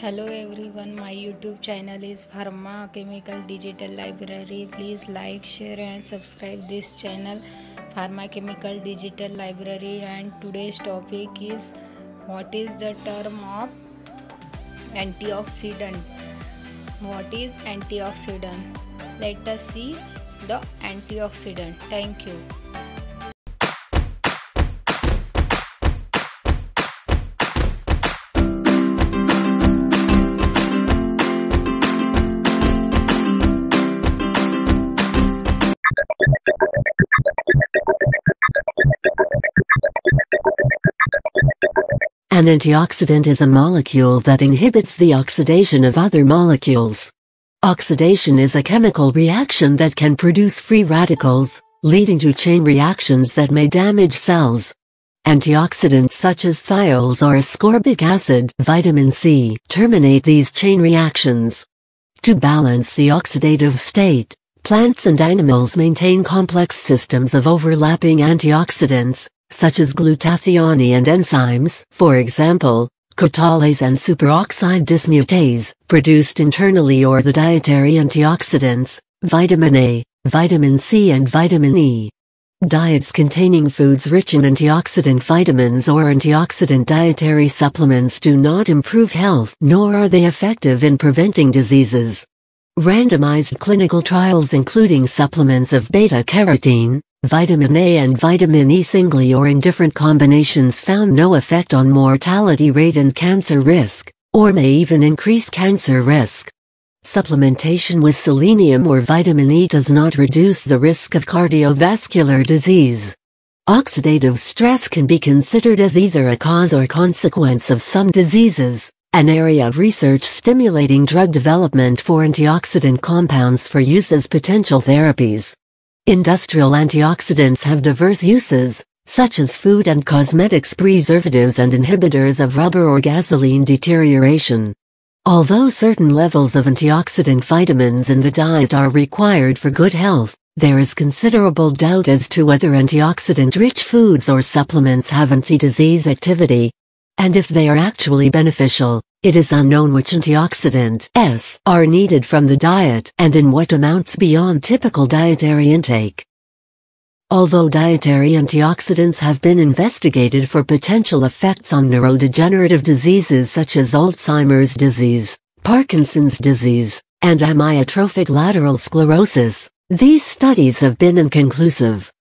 Hello everyone my YouTube channel is pharma chemical digital library please like share and subscribe this channel pharma chemical digital library and today's topic is what is the term of antioxidant what is antioxidant let us see the antioxidant thank you An antioxidant is a molecule that inhibits the oxidation of other molecules. Oxidation is a chemical reaction that can produce free radicals, leading to chain reactions that may damage cells. Antioxidants such as thiols or ascorbic acid, vitamin C, terminate these chain reactions. To balance the oxidative state, plants and animals maintain complex systems of overlapping antioxidants, such as glutathione and enzymes, for example, catalase and superoxide dismutase, produced internally or the dietary antioxidants, vitamin A, vitamin C and vitamin E. Diets containing foods rich in antioxidant vitamins or antioxidant dietary supplements do not improve health nor are they effective in preventing diseases. Randomized clinical trials including supplements of beta-carotene, Vitamin A and vitamin E singly or in different combinations found no effect on mortality rate and cancer risk, or may even increase cancer risk. Supplementation with selenium or vitamin E does not reduce the risk of cardiovascular disease. Oxidative stress can be considered as either a cause or consequence of some diseases, an area of research stimulating drug development for antioxidant compounds for use as potential therapies. Industrial antioxidants have diverse uses, such as food and cosmetics preservatives and inhibitors of rubber or gasoline deterioration. Although certain levels of antioxidant vitamins in the diet are required for good health, there is considerable doubt as to whether antioxidant-rich foods or supplements have anti-disease activity, and if they are actually beneficial. It is unknown which antioxidants are needed from the diet and in what amounts beyond typical dietary intake. Although dietary antioxidants have been investigated for potential effects on neurodegenerative diseases such as Alzheimer's disease, Parkinson's disease, and amyotrophic lateral sclerosis, these studies have been inconclusive.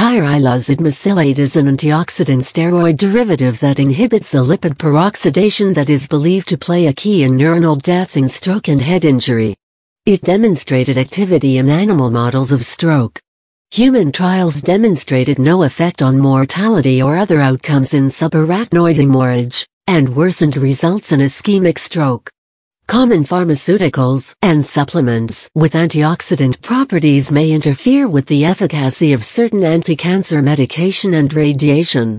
Tyrylasid mesylate is an antioxidant steroid derivative that inhibits the lipid peroxidation that is believed to play a key in neuronal death in stroke and head injury. It demonstrated activity in animal models of stroke. Human trials demonstrated no effect on mortality or other outcomes in subarachnoid hemorrhage, and worsened results in ischemic stroke. Common pharmaceuticals and supplements with antioxidant properties may interfere with the efficacy of certain anti-cancer medication and radiation.